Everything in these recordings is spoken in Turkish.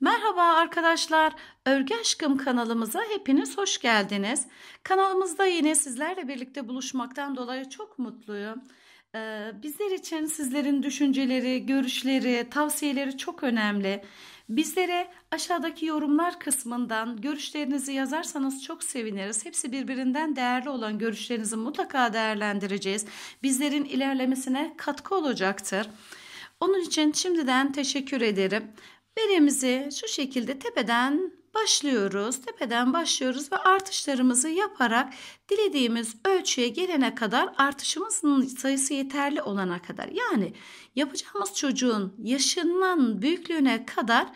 Merhaba arkadaşlar. Örgü Aşkım kanalımıza hepiniz hoş geldiniz. Kanalımızda yine sizlerle birlikte buluşmaktan dolayı çok mutluyum. Ee, bizler için sizlerin düşünceleri, görüşleri, tavsiyeleri çok önemli. Bizlere aşağıdaki yorumlar kısmından görüşlerinizi yazarsanız çok seviniriz. Hepsi birbirinden değerli olan görüşlerinizi mutlaka değerlendireceğiz. Bizlerin ilerlemesine katkı olacaktır. Onun için şimdiden teşekkür ederim. Beremizi şu şekilde tepeden başlıyoruz. Tepeden başlıyoruz ve artışlarımızı yaparak dilediğimiz ölçüye gelene kadar artışımızın sayısı yeterli olana kadar yani yapacağımız çocuğun yaşından büyüklüğüne kadar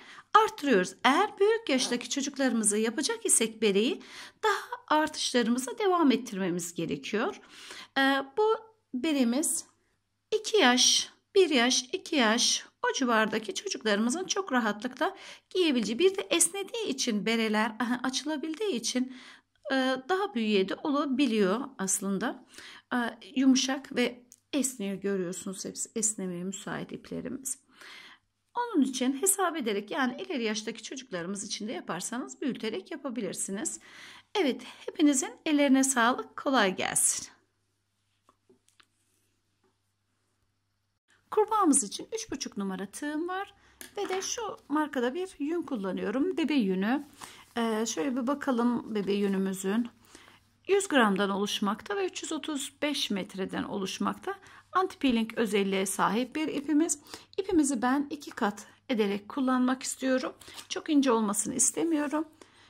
artırıyoruz. Eğer büyük yaştaki çocuklarımızı yapacak isek bereyi daha artışlarımıza devam ettirmemiz gerekiyor. Ee, bu beremiz 2 yaş, 1 yaş, 2 yaş, o civardaki çocuklarımızın çok rahatlıkla giyebileceği bir de esnediği için bereler açılabildiği için e, daha büyüğe de olabiliyor aslında. E, yumuşak ve esniyor görüyorsunuz hepsi esnemeye müsait iplerimiz. Onun için hesap ederek yani ileri yaştaki çocuklarımız için de yaparsanız büyüterek yapabilirsiniz. Evet hepinizin ellerine sağlık kolay gelsin. Kurbağamız için 3,5 numara tığım var. Ve de şu markada bir yün kullanıyorum. Bebe yünü. Ee, şöyle bir bakalım bebe yünümüzün. 100 gramdan oluşmakta ve 335 metreden oluşmakta. Anti-peeling özelliğe sahip bir ipimiz. İpimizi ben iki kat ederek kullanmak istiyorum. Çok ince olmasını istemiyorum.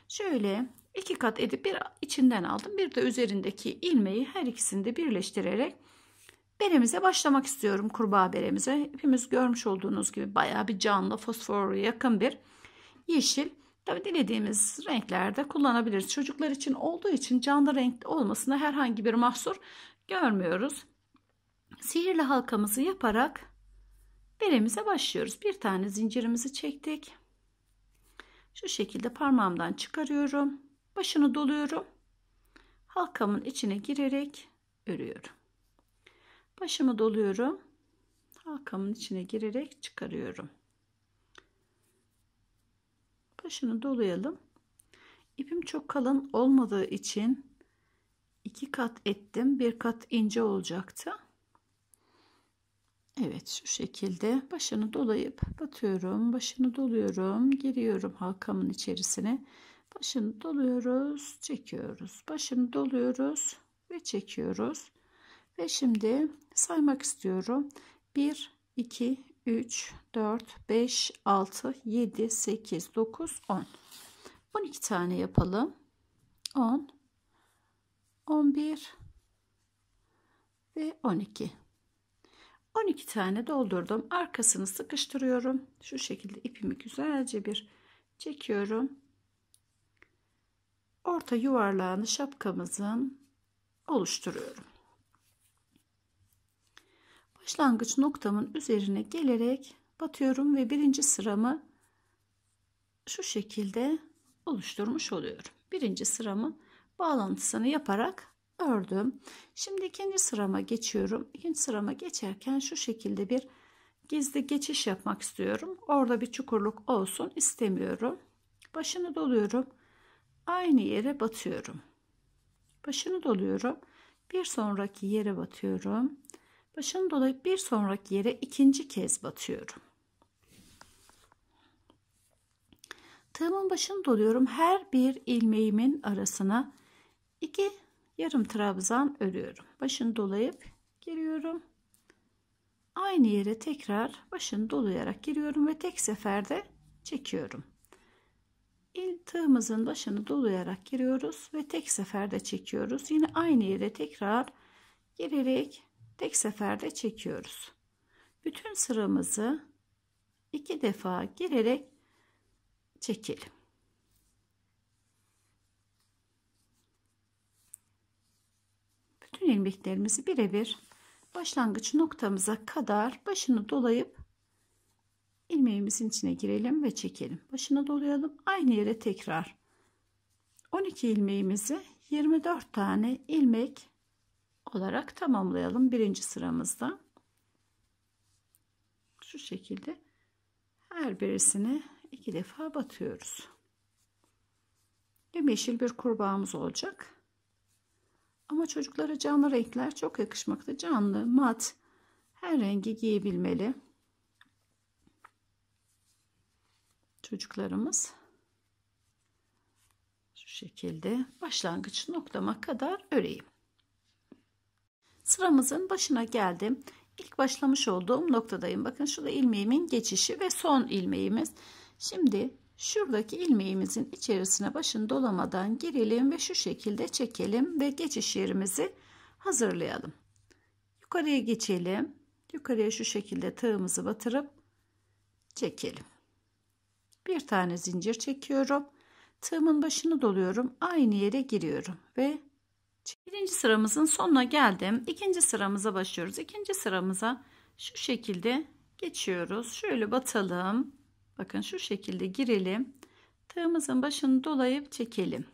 Şöyle iki kat edip bir içinden aldım. Bir de üzerindeki ilmeği her ikisini de birleştirerek Beremize başlamak istiyorum kurbağa beremize. Hepimiz görmüş olduğunuz gibi bayağı bir canlı fosforlu yakın bir yeşil. Tabi dilediğimiz renklerde kullanabiliriz. Çocuklar için olduğu için canlı renkli olmasına herhangi bir mahsur görmüyoruz. Sihirli halkamızı yaparak beremize başlıyoruz. Bir tane zincirimizi çektik. Şu şekilde parmağımdan çıkarıyorum. Başını doluyorum. Halkamın içine girerek örüyorum başımı doluyorum halkamın içine girerek çıkarıyorum başını dolayalım İpim çok kalın olmadığı için iki kat ettim bir kat ince olacaktı Evet şu şekilde başını dolayıp batıyorum başını doluyorum giriyorum halkamın içerisine başını doluyoruz çekiyoruz başını doluyoruz ve çekiyoruz ve şimdi saymak istiyorum. 1, 2, 3, 4, 5, 6, 7, 8, 9, 10. 12 tane yapalım. 10, 11 ve 12. 12 tane doldurdum. Arkasını sıkıştırıyorum. Şu şekilde ipimi güzelce bir çekiyorum. Orta yuvarlağını şapkamızın oluşturuyorum başlangıç noktamın üzerine gelerek batıyorum ve birinci sıramı şu şekilde oluşturmuş oluyorum. Birinci sıramı bağlantısını yaparak ördüm. Şimdi ikinci sırama geçiyorum. İkinci sırama geçerken şu şekilde bir gizli geçiş yapmak istiyorum. Orada bir çukurluk olsun istemiyorum. Başını doluyorum. Aynı yere batıyorum. Başını doluyorum. Bir sonraki yere batıyorum. Başını dolayıp bir sonraki yere ikinci kez batıyorum. Tığımın başını doluyorum. Her bir ilmeğimin arasına iki yarım trabzan örüyorum. Başını dolayıp giriyorum. Aynı yere tekrar başını dolayarak giriyorum ve tek seferde çekiyorum. İl tığımızın başını dolayarak giriyoruz ve tek seferde çekiyoruz. Yine aynı yere tekrar girerek tek seferde çekiyoruz. Bütün sıramızı iki defa girerek çekelim. Bütün ilmeklerimizi birebir başlangıç noktamıza kadar başını dolayıp ilmeğimizin içine girelim ve çekelim. Başını dolayalım. Aynı yere tekrar 12 ilmeğimizi 24 tane ilmek olarak tamamlayalım birinci sıramızda. Şu şekilde her birisini iki defa batıyoruz. Yeşil bir kurbağamız olacak. Ama çocuklara canlı renkler çok yakışmakta. Canlı, mat, her rengi giyebilmeli. Çocuklarımız şu şekilde başlangıç noktama kadar öreyim sıramızın başına geldim. İlk başlamış olduğum noktadayım. Bakın şurada ilmeğimin geçişi ve son ilmeğimiz. Şimdi şuradaki ilmeğimizin içerisine başını dolamadan girelim ve şu şekilde çekelim ve geçiş yerimizi hazırlayalım. Yukarıya geçelim. Yukarıya şu şekilde tığımızı batırıp çekelim. Bir tane zincir çekiyorum. Tığımın başını doluyorum. Aynı yere giriyorum ve Birinci sıramızın sonuna geldim. İkinci sıramıza başlıyoruz. İkinci sıramıza şu şekilde geçiyoruz. Şöyle batalım. Bakın şu şekilde girelim. Tığımızın başını dolayıp çekelim.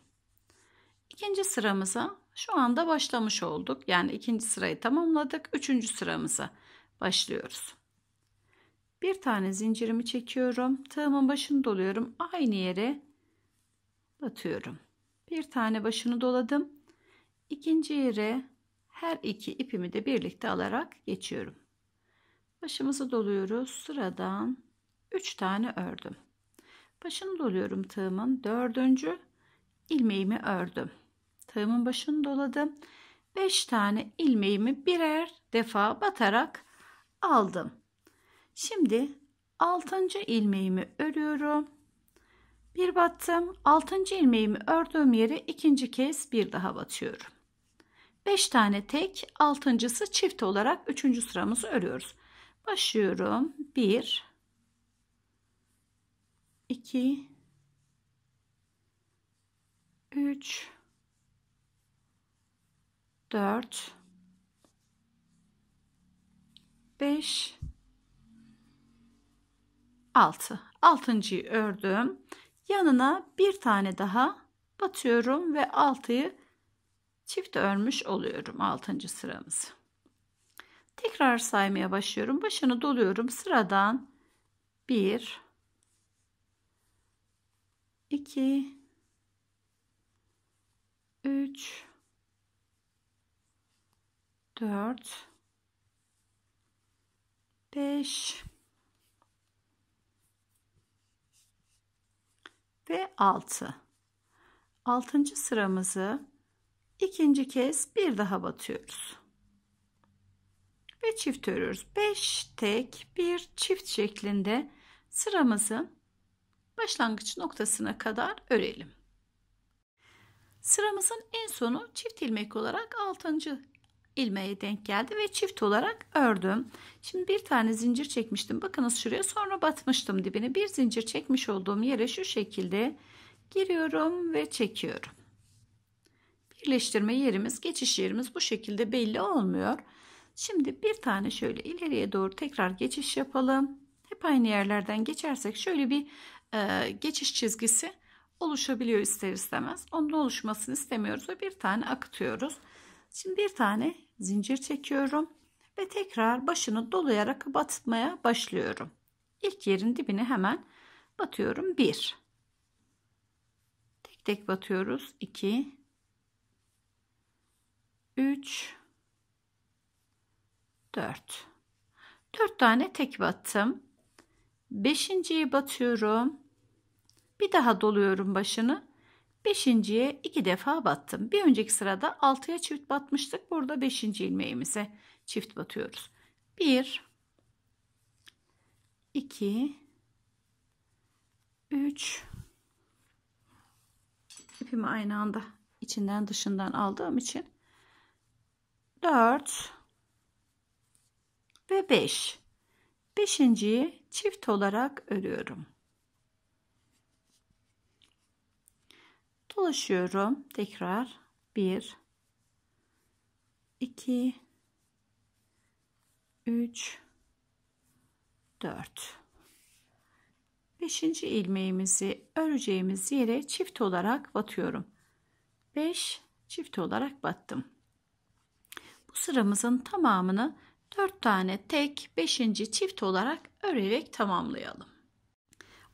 İkinci sıramıza şu anda başlamış olduk. Yani ikinci sırayı tamamladık. Üçüncü sıramıza başlıyoruz. Bir tane zincirimi çekiyorum. Tığımın başını doluyorum. Aynı yere batıyorum. Bir tane başını doladım. İkinci yere her iki ipimi de birlikte alarak geçiyorum. Başımızı doluyoruz. Sıradan 3 tane ördüm. Başını doluyorum tığımın. Dördüncü ilmeğimi ördüm. Tığımın başını doladım. 5 tane ilmeğimi birer defa batarak aldım. Şimdi 6. ilmeğimi örüyorum. Bir battım. 6. ilmeğimi ördüğüm yere ikinci kez bir daha batıyorum. 5 tane tek, altıncısı çift olarak 3. sıramızı örüyoruz. Başlıyorum. 1 2 3 4 5 6 altıncıyı ördüm yanına bir tane daha batıyorum ve altıyı çift örmüş oluyorum 6. sıramızı. Tekrar saymaya başlıyorum. Başını doluyorum. Sıradan 1 2 3 4 5 ve 6. 6. sıramızı ikinci kez bir daha batıyoruz ve çift örüyoruz 5 tek bir çift şeklinde sıramızın başlangıç noktasına kadar örelim sıramızın en sonu çift ilmek olarak 6. ilmeğe denk geldi ve çift olarak ördüm şimdi bir tane zincir çekmiştim bakınız şuraya sonra batmıştım dibine bir zincir çekmiş olduğum yere şu şekilde giriyorum ve çekiyorum Birleştirme yerimiz, geçiş yerimiz bu şekilde belli olmuyor. Şimdi bir tane şöyle ileriye doğru tekrar geçiş yapalım. Hep aynı yerlerden geçersek şöyle bir e, geçiş çizgisi oluşabiliyor ister istemez. Onun oluşmasını istemiyoruz ve bir tane akıtıyoruz. Şimdi bir tane zincir çekiyorum ve tekrar başını dolayarak batmaya başlıyorum. İlk yerin dibine hemen batıyorum. 1 tek tek batıyoruz. 2 3 4 4 tane tek battım. 5.yi batıyorum. Bir daha doluyorum başını. 5.ye 2 defa battım. Bir önceki sırada 6'ya çift batmıştık. Burada 5. ilmeğimize çift batıyoruz. 1 2 3 ipimi aynı anda içinden dışından aldığım için 4 ve 5. Beşinciyi çift olarak örüyorum. Dolaşıyorum. Tekrar 1 2 3 4 5. ilmeğimizi öreceğimiz yere çift olarak batıyorum. 5 çift olarak battım. Bu sıramızın tamamını 4 tane tek 5. çift olarak örerek tamamlayalım.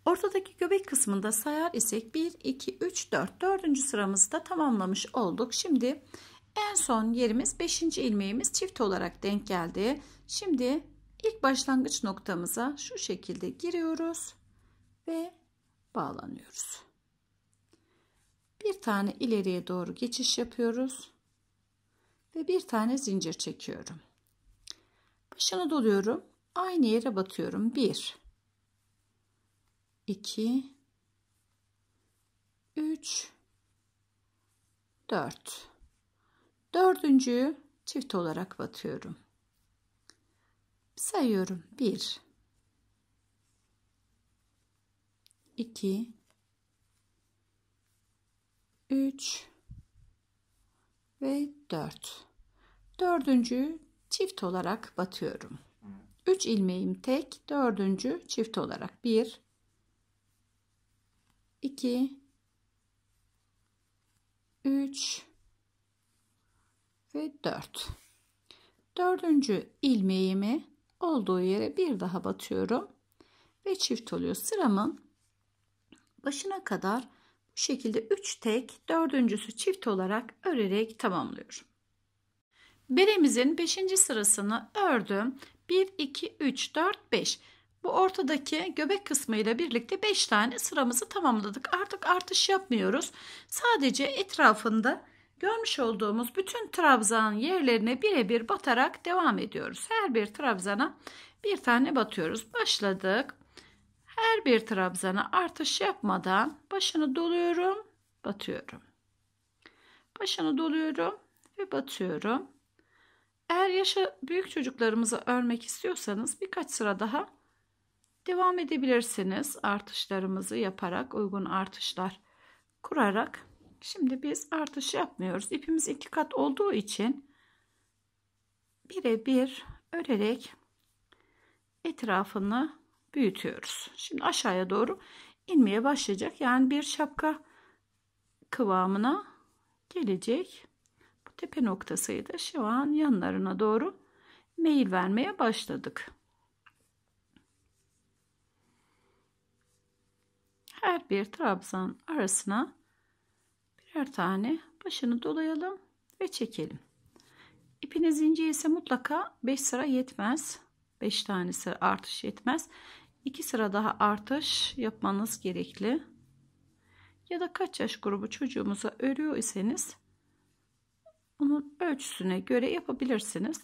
Ortadaki göbek kısmında sayar isek 1, 2, 3, 4. Dördüncü sıramızı da tamamlamış olduk. Şimdi en son yerimiz 5. ilmeğimiz çift olarak denk geldi. Şimdi ilk başlangıç noktamıza şu şekilde giriyoruz ve bağlanıyoruz. Bir tane ileriye doğru geçiş yapıyoruz ve bir tane zincir çekiyorum. Başını doluyorum. Aynı yere batıyorum. 1 2 3 4 Dördüncüyü çift olarak batıyorum. Sayıyorum. 1 2 3 ve 4. Dördüncü çift olarak batıyorum. 3 ilmeğim tek, dördüncü çift olarak 1 2 3 ve 4. Dördüncü ilmeğimi olduğu yere bir daha batıyorum ve çift oluyor. Sıramın başına kadar bu şekilde 3 tek, dördüncüsü çift olarak örerek tamamlıyorum. Beremizin 5. sırasını ördüm. 1, 2, 3, 4, 5. Bu ortadaki göbek kısmı ile birlikte 5 tane sıramızı tamamladık. Artık artış yapmıyoruz. Sadece etrafında görmüş olduğumuz bütün trabzan yerlerine birebir batarak devam ediyoruz. Her bir trabzana bir tane batıyoruz. Başladık. Her bir trabzana artış yapmadan başını doluyorum, batıyorum. Başını doluyorum ve batıyorum. Eğer yaşa büyük çocuklarımızı örmek istiyorsanız birkaç sıra daha devam edebilirsiniz. Artışlarımızı yaparak uygun artışlar kurarak. Şimdi biz artış yapmıyoruz. ipimiz iki kat olduğu için birebir örerek etrafını büyütüyoruz. Şimdi aşağıya doğru inmeye başlayacak. Yani bir şapka kıvamına gelecek. Bu tepe noktasıydı. Şu an yanlarına doğru meyil vermeye başladık. Her bir trabzan arasına birer tane başını dolayalım ve çekelim. İpiniz ince ise mutlaka 5 sıra yetmez. 5 tane sıra artış yetmez. 2 sıra daha artış yapmanız gerekli. Ya da kaç yaş grubu çocuğumuza örüyor iseniz onun ölçüsüne göre yapabilirsiniz.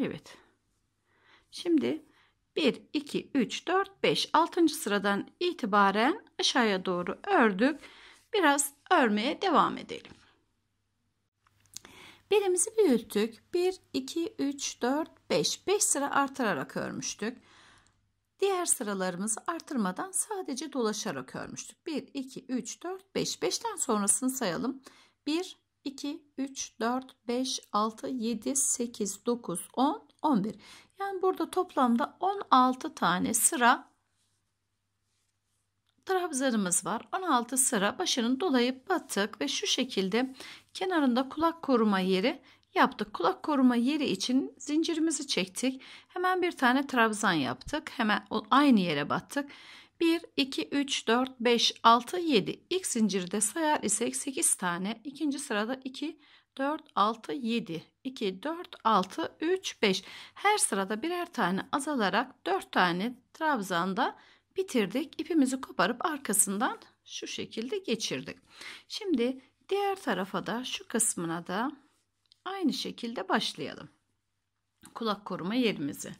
Evet. Şimdi 1, 2, 3, 4, 5, 6. sıradan itibaren aşağıya doğru ördük. Biraz örmeye devam edelim. Belimizi büyüttük. 1, 2, 3, 4, 5. 5 sıra artırarak örmüştük. Diğer sıralarımızı artırmadan sadece dolaşarak örmüştük. 1, 2, 3, 4, 5. 5'ten sonrasını sayalım. 1, 2, 3, 4, 5, 6, 7, 8, 9, 10, 11. Yani burada toplamda 16 tane sıra trabzarımız var. 16 sıra başının dolayıp battık ve şu şekilde kenarında kulak koruma yeri yaptık. Kulak koruma yeri için zincirimizi çektik. Hemen bir tane trabzan yaptık. Hemen aynı yere battık. 1, 2, 3, 4, 5, 6, 7. İlk zincirde sayar isek 8 tane. İkinci sırada 2, 4, 6, 7. 2, 4, 6, 3, 5. Her sırada birer tane azalarak 4 tane trabzanda bitirdik. İpimizi koparıp arkasından şu şekilde geçirdik. Şimdi diğer tarafa da şu kısmına da aynı şekilde başlayalım. Kulak koruma yerimizi.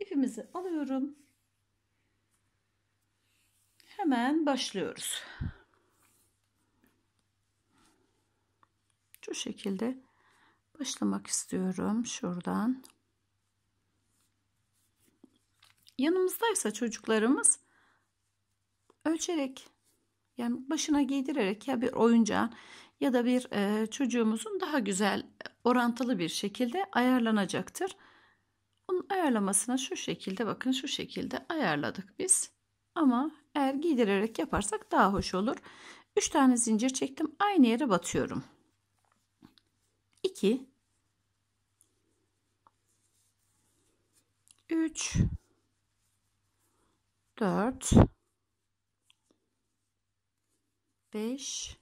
İpimizi alıyorum. Hemen başlıyoruz. Şu şekilde başlamak istiyorum şuradan yanımızdaysa çocuklarımız ölçerek yani başına giydirerek ya bir oyuncağın ya da bir e, çocuğumuzun daha güzel orantılı bir şekilde ayarlanacaktır. Onun ayarlamasına şu şekilde bakın şu şekilde ayarladık biz. Ama eğer giydirerek yaparsak daha hoş olur. 3 tane zincir çektim. Aynı yere batıyorum. 2 3 4 5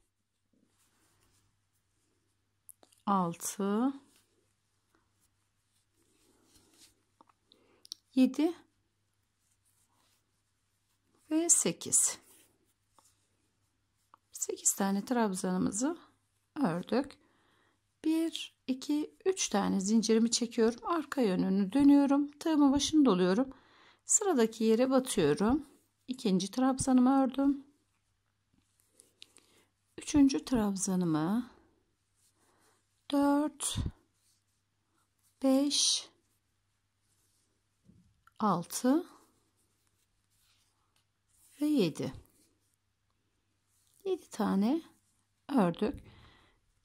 6 7 ve 8 8 tane trabzanımızı ördük 1 2 3 tane zincirimi çekiyorum arka yönünü dönüyorum Tığımı başını doluyorum Sıradaki yere batıyorum. İkinci trabzanımı ördüm. Üçüncü trabzanımı 4 5 6 ve 7 7 tane ördük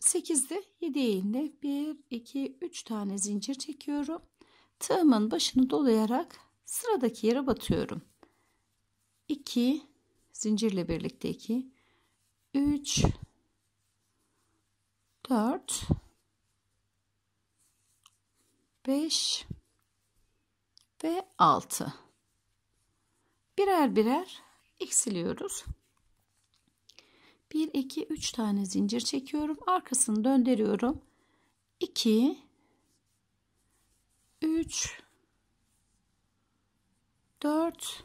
8'de 7 eğimde 1 2 3 tane zincir çekiyorum tığımın başını dolayarak Sıradaki yere batıyorum. 2 zincirle birlikte 2 3 4 5 ve 6 birer birer eksiliyoruz 1 2 3 tane zincir çekiyorum arkasını döndürüyorum 2 3 4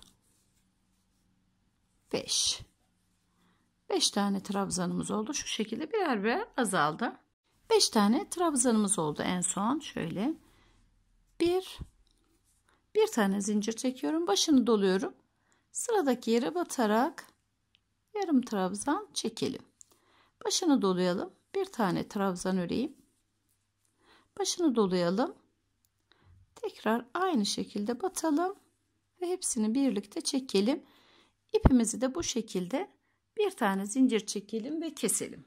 5 5 tane trabzanımız oldu. Şu şekilde birer birer azaldı. 5 tane trabzanımız oldu en son. Şöyle 1 bir tane zincir çekiyorum. Başını doluyorum. Sıradaki yere batarak yarım trabzan çekelim. Başını dolayalım. Bir tane trabzan öreyim. Başını dolayalım. Tekrar aynı şekilde batalım ve hepsini birlikte çekelim. İpimizi de bu şekilde bir tane zincir çekelim ve keselim.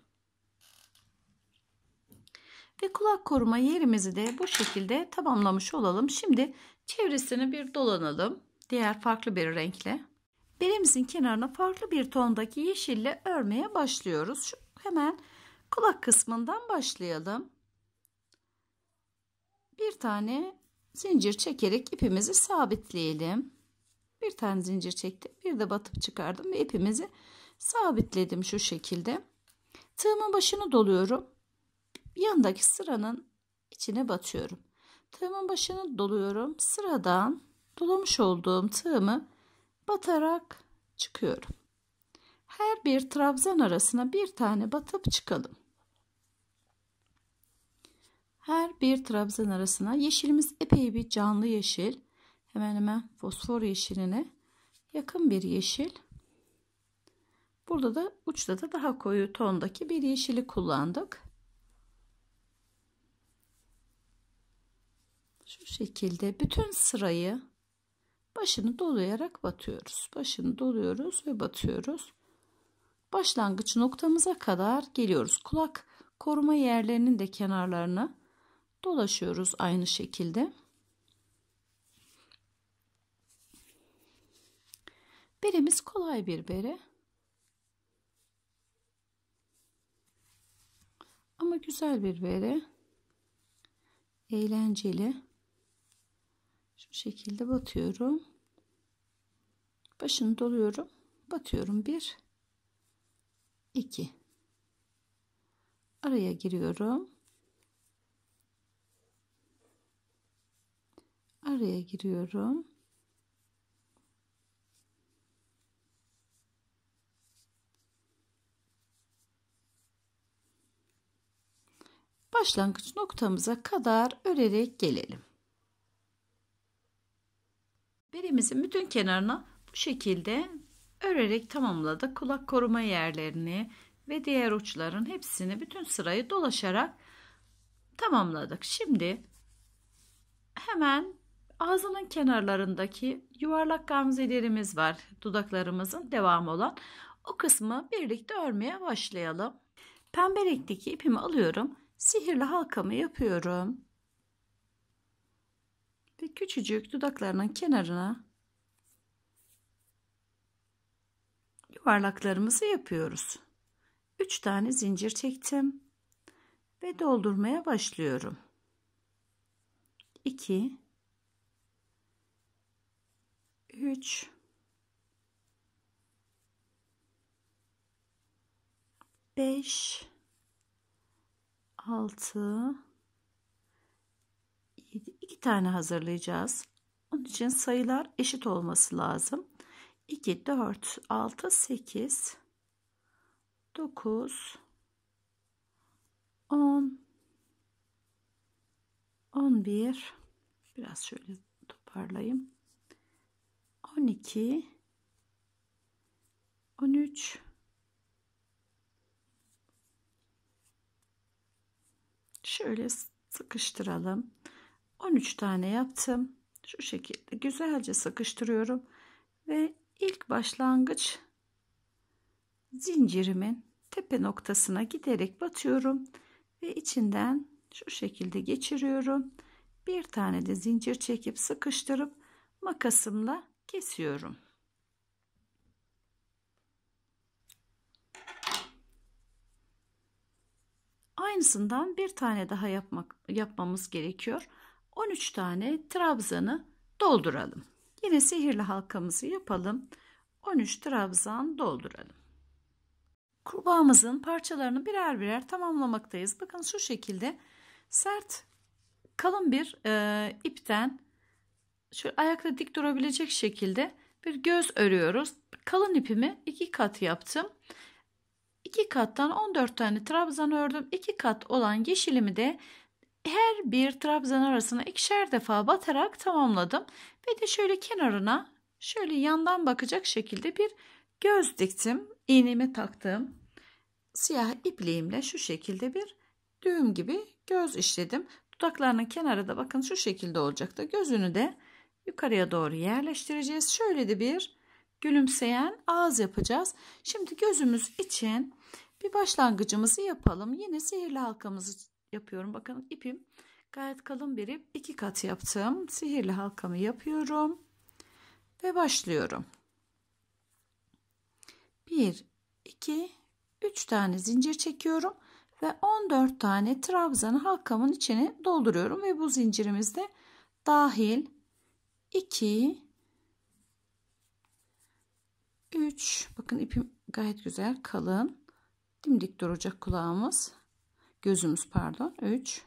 Ve kulak koruma yerimizi de bu şekilde tamamlamış olalım. Şimdi çevresini bir dolanalım. Diğer farklı bir renkle. Belimizin kenarına farklı bir tondaki yeşille örmeye başlıyoruz. Şu hemen kulak kısmından başlayalım. Bir tane zincir çekerek ipimizi sabitleyelim. Bir tane zincir çektim. Bir de batıp çıkardım ve ipimizi sabitledim şu şekilde. Tığımın başını doluyorum. Yandaki sıranın içine batıyorum. Tığımın başını doluyorum. Sıradan dolamış olduğum tığımı batarak çıkıyorum. Her bir trabzan arasına bir tane batıp çıkalım. Her bir trabzan arasına yeşilimiz epey bir canlı yeşil hemen hemen fosfor yeşiline yakın bir yeşil. Burada da uçta da daha koyu tondaki bir yeşili kullandık. Şu şekilde bütün sırayı başını dolayarak batıyoruz. Başını doluyoruz ve batıyoruz. Başlangıç noktamıza kadar geliyoruz. Kulak koruma yerlerinin de kenarlarını dolaşıyoruz aynı şekilde. Beremiz kolay bir bere. Ama güzel bir bere. Eğlenceli. Şu şekilde batıyorum. Başını doluyorum. Batıyorum. Bir, iki. Araya giriyorum. Araya giriyorum. başlangıç noktamıza kadar örerek gelelim. Berimizin bütün kenarına bu şekilde örerek tamamladık. Kulak koruma yerlerini ve diğer uçların hepsini bütün sırayı dolaşarak tamamladık. Şimdi hemen ağzının kenarlarındaki yuvarlak gamzelerimiz var. Dudaklarımızın devamı olan o kısmı birlikte örmeye başlayalım. Pembe renkteki ipimi alıyorum sihirli halkamı yapıyorum. Ve küçücük dudaklarının kenarına yuvarlaklarımızı yapıyoruz. 3 tane zincir çektim ve doldurmaya başlıyorum. 2 3 5 6 7 2 tane hazırlayacağız. Onun için sayılar eşit olması lazım. 2 4 6 8 9 10 11 biraz şöyle toparlayayım. 12 13 şöyle sıkıştıralım 13 tane yaptım şu şekilde güzelce sıkıştırıyorum ve ilk başlangıç zincirimin tepe noktasına giderek batıyorum ve içinden şu şekilde geçiriyorum bir tane de zincir çekip sıkıştırıp makasımla kesiyorum Aynısından bir tane daha yapmak, yapmamız gerekiyor. 13 tane trabzanı dolduralım. Yine sihirli halkamızı yapalım. 13 trabzan dolduralım. Kurbağamızın parçalarını birer birer tamamlamaktayız. Bakın şu şekilde sert kalın bir e, ipten şöyle ayakta dik durabilecek şekilde bir göz örüyoruz. Kalın ipimi iki kat yaptım. 2 kattan 14 tane trabzan ördüm. 2 kat olan yeşilimi de her bir trabzan arasına ikişer defa batarak tamamladım. Ve de şöyle kenarına şöyle yandan bakacak şekilde bir göz diktim. İğnemi taktım. Siyah ipliğimle şu şekilde bir düğüm gibi göz işledim. Dudaklarının kenarı da bakın şu şekilde olacak da gözünü de yukarıya doğru yerleştireceğiz. Şöyle de bir gülümseyen ağız yapacağız. Şimdi gözümüz için bir başlangıcımızı yapalım. Yine sihirli halkamızı yapıyorum. Bakın ipim gayet kalın bir ip. İki kat yaptım. Sihirli halkamı yapıyorum. Ve başlıyorum. Bir, iki, üç tane zincir çekiyorum. Ve 14 tane trabzanı halkamın içine dolduruyorum. Ve bu zincirimizde dahil 2, 3. Bakın ipim gayet güzel kalın dimdik duracak kulağımız. Gözümüz pardon. 3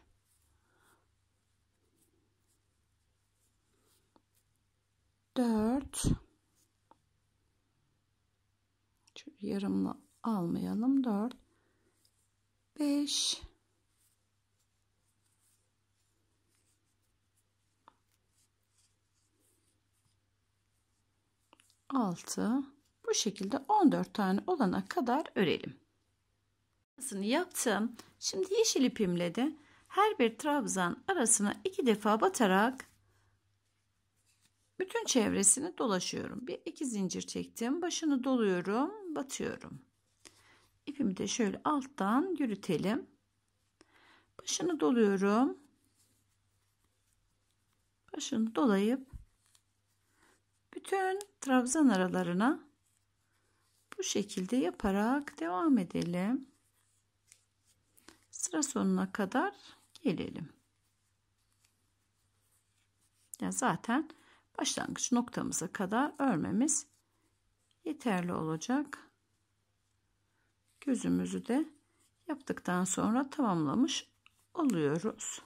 4 yarımla almayalım. 4 5 6 bu şekilde 14 tane olana kadar örelim. Aynısını yaptım. Şimdi yeşil ipimle de her bir trabzan arasına iki defa batarak bütün çevresini dolaşıyorum. Bir iki zincir çektim. Başını doluyorum. Batıyorum. İpimi de şöyle alttan yürütelim. Başını doluyorum. Başını dolayıp bütün trabzan aralarına bu şekilde yaparak devam edelim sıra sonuna kadar gelelim. Ya zaten başlangıç noktamıza kadar örmemiz yeterli olacak. Gözümüzü de yaptıktan sonra tamamlamış oluyoruz.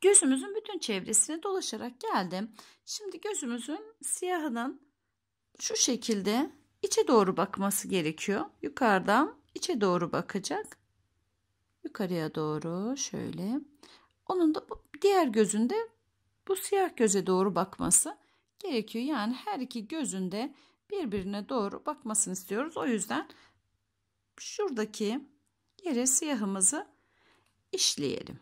Gözümüzün bütün çevresini dolaşarak geldim. Şimdi gözümüzün siyahının şu şekilde içe doğru bakması gerekiyor. Yukarıdan içe doğru bakacak. Yukarıya doğru şöyle. Onun da bu, diğer gözünde bu siyah göze doğru bakması gerekiyor. Yani her iki gözünde birbirine doğru bakmasını istiyoruz. O yüzden şuradaki yere siyahımızı işleyelim.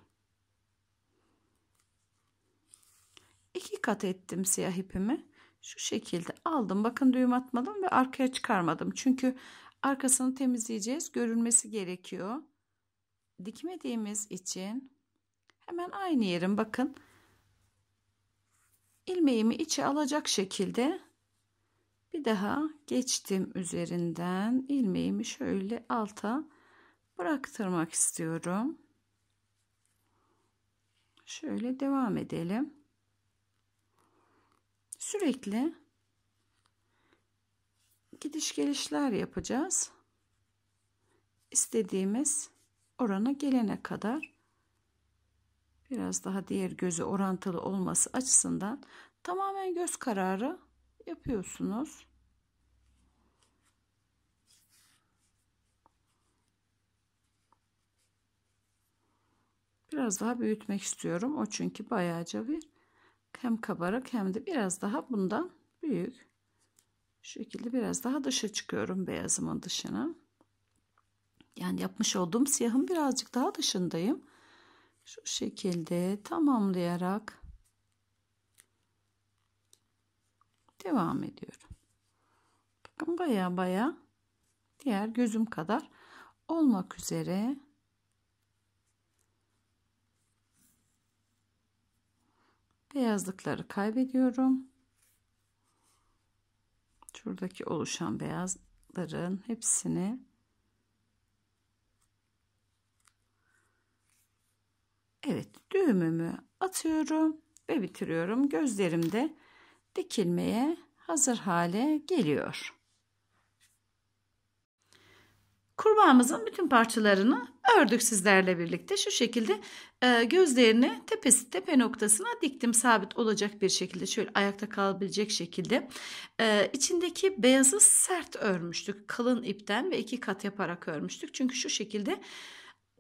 iki kat ettim siyah ipimi. Şu şekilde aldım. Bakın düğüm atmadım ve arkaya çıkarmadım. Çünkü arkasını temizleyeceğiz. Görünmesi gerekiyor. Dikmediğimiz için hemen aynı yerim bakın. ilmeğimi içe alacak şekilde bir daha geçtim üzerinden ilmeğimi şöyle alta bıraktırmak istiyorum. Şöyle devam edelim sürekli gidiş gelişler yapacağız. İstediğimiz orana gelene kadar biraz daha diğer gözü orantılı olması açısından tamamen göz kararı yapıyorsunuz. Biraz daha büyütmek istiyorum. O çünkü bayağıca bir hem kabarık hem de biraz daha bundan büyük. Şu şekilde biraz daha dışa çıkıyorum beyazımın dışına. Yani yapmış olduğum siyahın birazcık daha dışındayım. Şu şekilde tamamlayarak devam ediyorum. Bakın baya baya diğer gözüm kadar olmak üzere beyazlıkları kaybediyorum. Şuradaki oluşan beyazların hepsini Evet düğümümü atıyorum ve bitiriyorum. Gözlerim de dikilmeye hazır hale geliyor. Kurbağamızın bütün parçalarını ördük sizlerle birlikte. Şu şekilde e, gözlerini tepesi tepe noktasına diktim sabit olacak bir şekilde. Şöyle ayakta kalabilecek şekilde. E, içindeki beyazı sert örmüştük. Kalın ipten ve iki kat yaparak örmüştük. Çünkü şu şekilde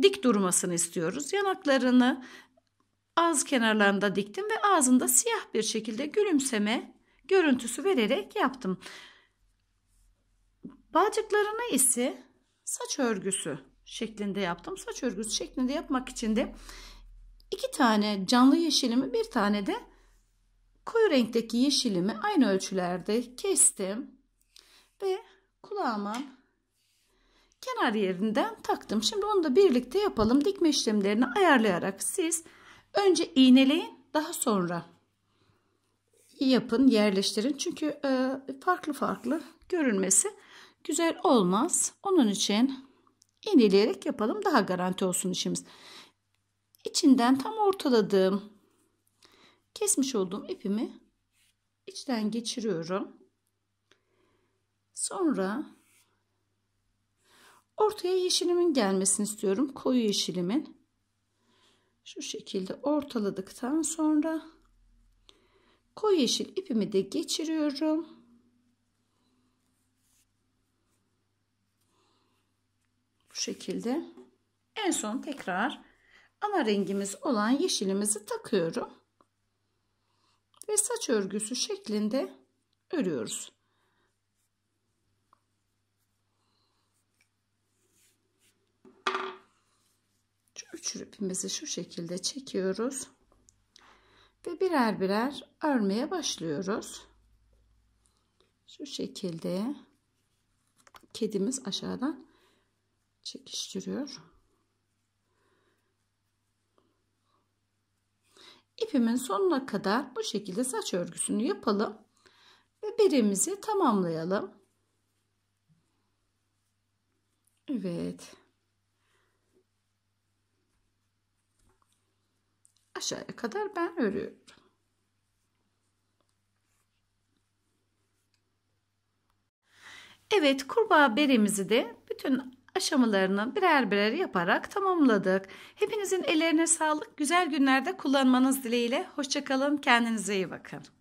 dik durmasını istiyoruz. Yanaklarını ağız kenarlarında diktim ve ağzında siyah bir şekilde gülümseme görüntüsü vererek yaptım. Bağcıklarına ise saç örgüsü şeklinde yaptım. Saç örgüsü şeklinde yapmak için de iki tane canlı yeşilimi bir tane de koyu renkteki yeşilimi aynı ölçülerde kestim ve kulağıma kenar yerinden taktım. Şimdi onu da birlikte yapalım. Dikme işlemlerini ayarlayarak siz önce iğneleyin daha sonra yapın yerleştirin. Çünkü e, farklı farklı görünmesi güzel olmaz. Onun için ineleyerek yapalım daha garanti olsun işimiz. İçinden tam ortaladığım kesmiş olduğum ipimi içten geçiriyorum. Sonra ortaya yeşilimin gelmesini istiyorum. Koyu yeşilimin. Şu şekilde ortaladıktan sonra koyu yeşil ipimi de geçiriyorum. şekilde. En son tekrar ana rengimiz olan yeşilimizi takıyorum. Ve saç örgüsü şeklinde örüyoruz. Şu üç ipimizi şu şekilde çekiyoruz. Ve birer birer örmeye başlıyoruz. Şu şekilde kedimiz aşağıdan çekiştiriyor. İpimin sonuna kadar bu şekilde saç örgüsünü yapalım ve beremizi tamamlayalım. Evet. Aşağıya kadar ben örüyorum. Evet kurbağa berimizi de bütün aşamalarını birer birer yaparak tamamladık. Hepinizin ellerine sağlık. Güzel günlerde kullanmanız dileğiyle. Hoşçakalın. Kendinize iyi bakın.